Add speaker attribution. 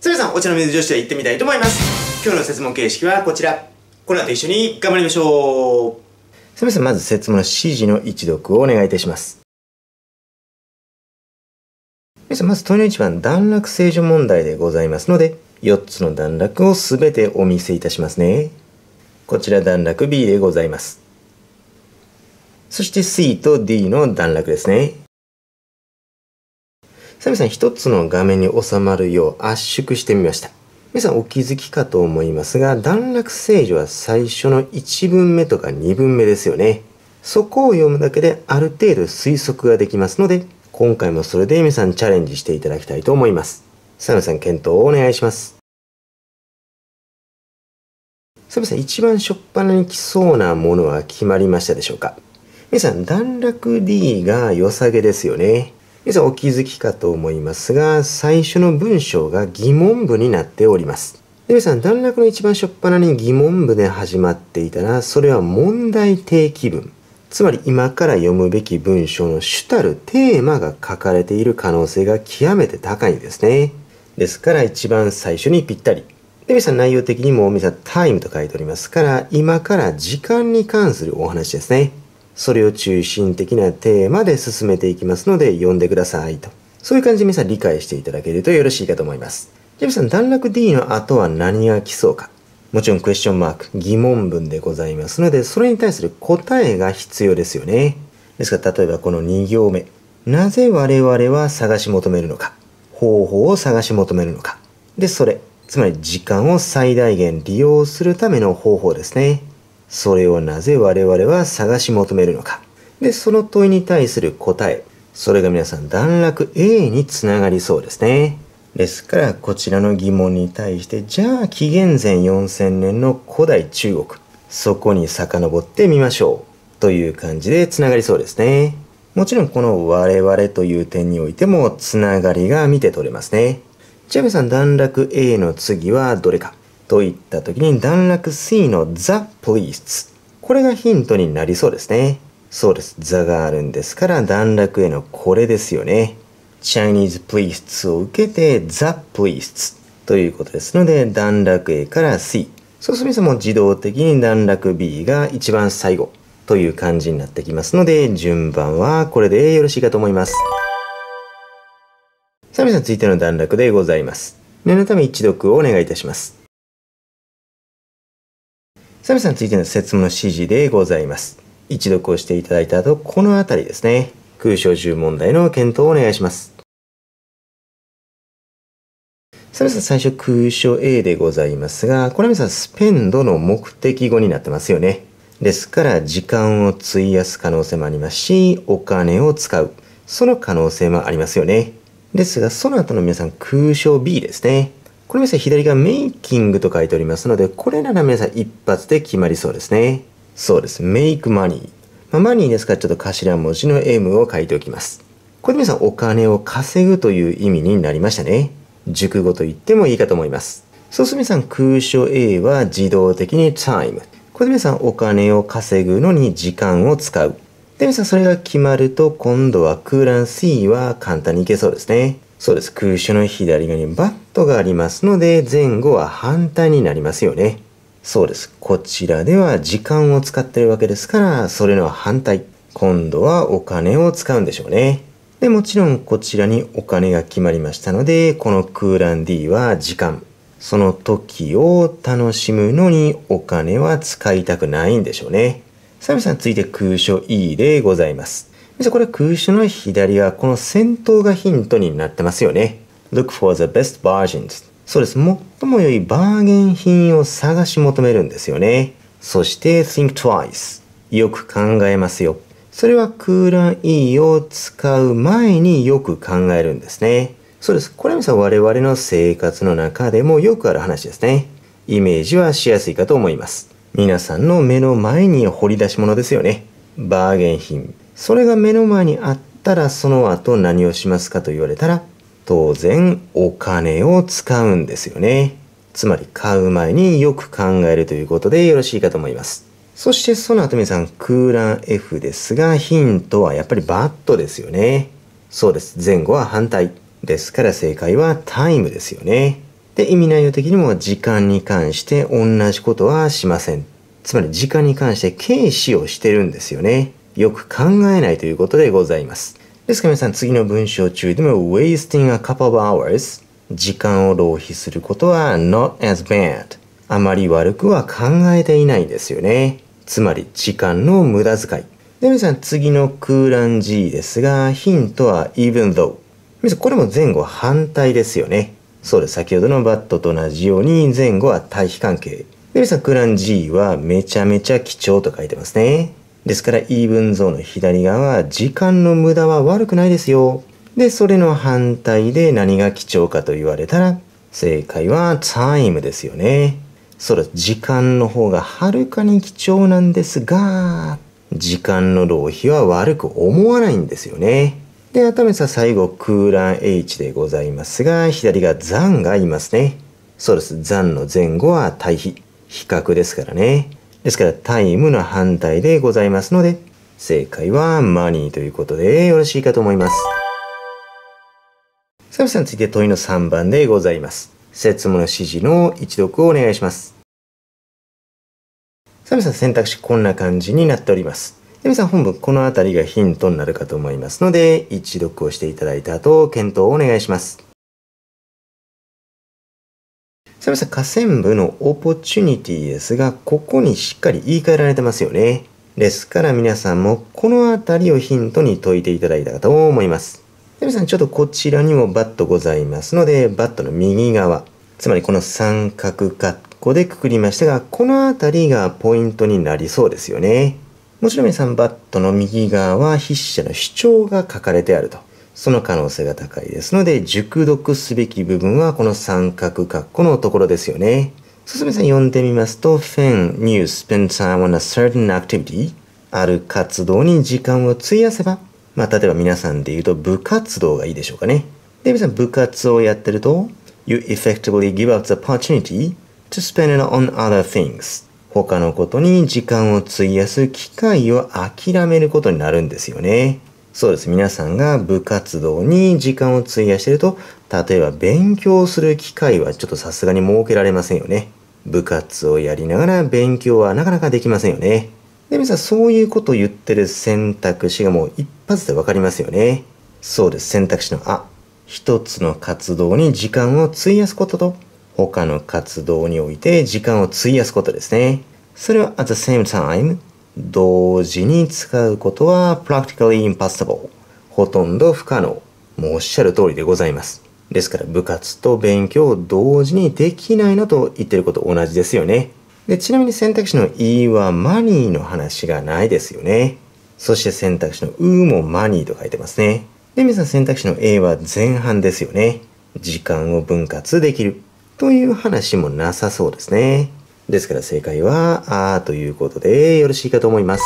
Speaker 1: それではお茶の水女子は行ってみたいと思います今日の説問形式はこちらこの後一緒に頑張りましょうすみませんまず説問の指示の一読をお願いいたします皆さんまず問いの一番段落正常問題でございますので4つの段落をすべてお見せいたしますねこちら段落 B でございますそして C と D の段落ですね久さん一つの画面に収まるよう圧縮してみました。皆さんお気づきかと思いますが、段落聖女は最初の1文目とか2文目ですよね。そこを読むだけである程度推測ができますので、今回もそれで皆さんチャレンジしていただきたいと思います。サムさん検討をお願いします。サムさん一番初っ端に来そうなものは決まりましたでしょうか皆さん段落 D が良さげですよね。皆さんお気づきかと思いますが、最初の文章が疑問部になっております。皆さん、段落の一番初っ端に疑問部で始まっていたら、それは問題定期文。つまり今から読むべき文章の主たるテーマが書かれている可能性が極めて高いんですね。ですから一番最初にぴったり。で、皆さん内容的にも、皆さんタイムと書いておりますから、今から時間に関するお話ですね。それを中心的なテーマで進めていきますので、読んでくださいと。そういう感じで皆さん理解していただけるとよろしいかと思います。じゃあ皆さん、段落 D の後は何が来そうか。もちろんクエスチョンマーク、疑問文でございますので、それに対する答えが必要ですよね。ですから、例えばこの2行目。なぜ我々は探し求めるのか。方法を探し求めるのか。で、それ。つまり時間を最大限利用するための方法ですね。それをなぜ我々は探し求めるのか。で、その問いに対する答え。それが皆さん段落 A につながりそうですね。ですから、こちらの疑問に対して、じゃあ、紀元前4000年の古代中国。そこに遡ってみましょう。という感じでつながりそうですね。もちろんこの我々という点においてもつながりが見て取れますね。じゃあ皆さん段落 A の次はどれかといった時に段落 C の The Police これがヒントになりそうですねそうです The があるんですから段落へのこれですよね Chinese Police を受けて The Police ということですので段落 A から C そうするとも自動的に段落 B が一番最後という感じになってきますので順番はこれでよろしいかと思いますさあ皆さん続いての段落でございます念のため一読をお願いいたします寒さについての説明の指示でございます。一読をしていただいた後、この辺りですね。空小中問題の検討をお願いします。さあ、最初、空所 A でございますが、これは皆さん、スペンドの目的語になってますよね。ですから、時間を費やす可能性もありますし、お金を使う。その可能性もありますよね。ですが、その後の皆さん、空所 B ですね。これ皆さん左がメイキングと書いておりますので、これなら皆さん一発で決まりそうですね。そうです。メイクマニー。まあ、マニーですからちょっと頭文字の M を書いておきます。これで皆さんお金を稼ぐという意味になりましたね。熟語と言ってもいいかと思います。そうすると皆さん空所 A は自動的にタイム。これで皆さんお金を稼ぐのに時間を使う。で、皆さんそれが決まると今度は空欄 C は簡単にいけそうですね。そうです。空所の左側にバットがありますので前後は反対になりますよね。そうです。こちらでは時間を使ってるわけですから、それの反対。今度はお金を使うんでしょうね。で、もちろんこちらにお金が決まりましたので、このクーラン D は時間。その時を楽しむのにお金は使いたくないんでしょうね。サミさん続いて空所 E でございます。これ空所の左はこの先頭がヒントになってますよね。look for the best bargains そうです最も良いバーゲン品を探し求めるんですよねそして think twice よく考えますよそれは空欄 E を使う前によく考えるんですねそうですこれは我々の生活の中でもよくある話ですねイメージはしやすいかと思います皆さんの目の前に掘り出し物ですよねバーゲン品それが目の前にあったらその後何をしますかと言われたら当然お金を使うんですよね。つまり買う前によく考えるということでよろしいかと思います。そしてその後皆さん空欄 F ですがヒントはやっぱりバットですよね。そうです。前後は反対。ですから正解はタイムですよね。で、意味内容的にも時間に関して同じことはしません。つまり時間に関して軽視をしてるんですよね。よく考えないということでございます。ですから皆さん次の文章中でも wasting a couple of hours 時間を浪費することは not as bad あまり悪くは考えていないんですよね。つまり時間の無駄遣い。で、皆さん次の空欄 G ですが、ヒントは even though。皆さんこれも前後反対ですよね。そうです。先ほどのバットと同じように前後は対比関係。で、皆さん空欄 G はめちゃめちゃ貴重と書いてますね。ですから、イーブンゾーンの左側、時間の無駄は悪くないですよ。で、それの反対で何が貴重かと言われたら、正解はタイムですよね。そら、時間の方がはるかに貴重なんですが、時間の浪費は悪く思わないんですよね。で、改めて最後、空欄 H でございますが、左が残がいますね。そうです。残の前後は対比。比較ですからね。ですから、タイムの反対でございますので、正解はマニーということでよろしいかと思います。サムさん続いて問いの3番でございます。説問の指示の一読をお願いします。サムさん選択肢こんな感じになっております。皆さん本文この辺りがヒントになるかと思いますので、一読をしていただいた後、検討をお願いします。すみません、河川部のオポチュニティですが、ここにしっかり言い換えられてますよね。ですから皆さんもこの辺りをヒントに解いていただいたかと思います。皆さんちょっとこちらにもバットございますので、バットの右側、つまりこの三角括弧でくくりましたが、この辺りがポイントになりそうですよね。もちろん皆さんバットの右側は筆者の主張が書かれてあると。その可能性が高いですので、熟読すべき部分はこの三角括弧のところですよね。すすみさん読んでみますと、Feng knew spend time on a certain activity ある活動に時間を費やせば、まあ、例えば皆さんで言うと部活動がいいでしょうかね。で、皆さん部活をやってると、You effectively give up the opportunity to spend it on other things 他のことに時間を費やす機会を諦めることになるんですよね。そうです。皆さんが部活動に時間を費やしてると、例えば勉強する機会はちょっとさすがに設けられませんよね。部活をやりながら勉強はなかなかできませんよね。で、皆さんそういうことを言ってる選択肢がもう一発でわかりますよね。そうです。選択肢のあ。一つの活動に時間を費やすことと、他の活動において時間を費やすことですね。それは at the same time 同時に使うことは practically impossible ほとんど不可能もうおっしゃる通りでございますですから部活と勉強を同時にできないのと言ってること同じですよねでちなみに選択肢の E はマニーの話がないですよねそして選択肢の U もマニーと書いてますねで皆さん選択肢の A は前半ですよね時間を分割できるという話もなさそうですねですから正解は、あーということでよろしいかと思います。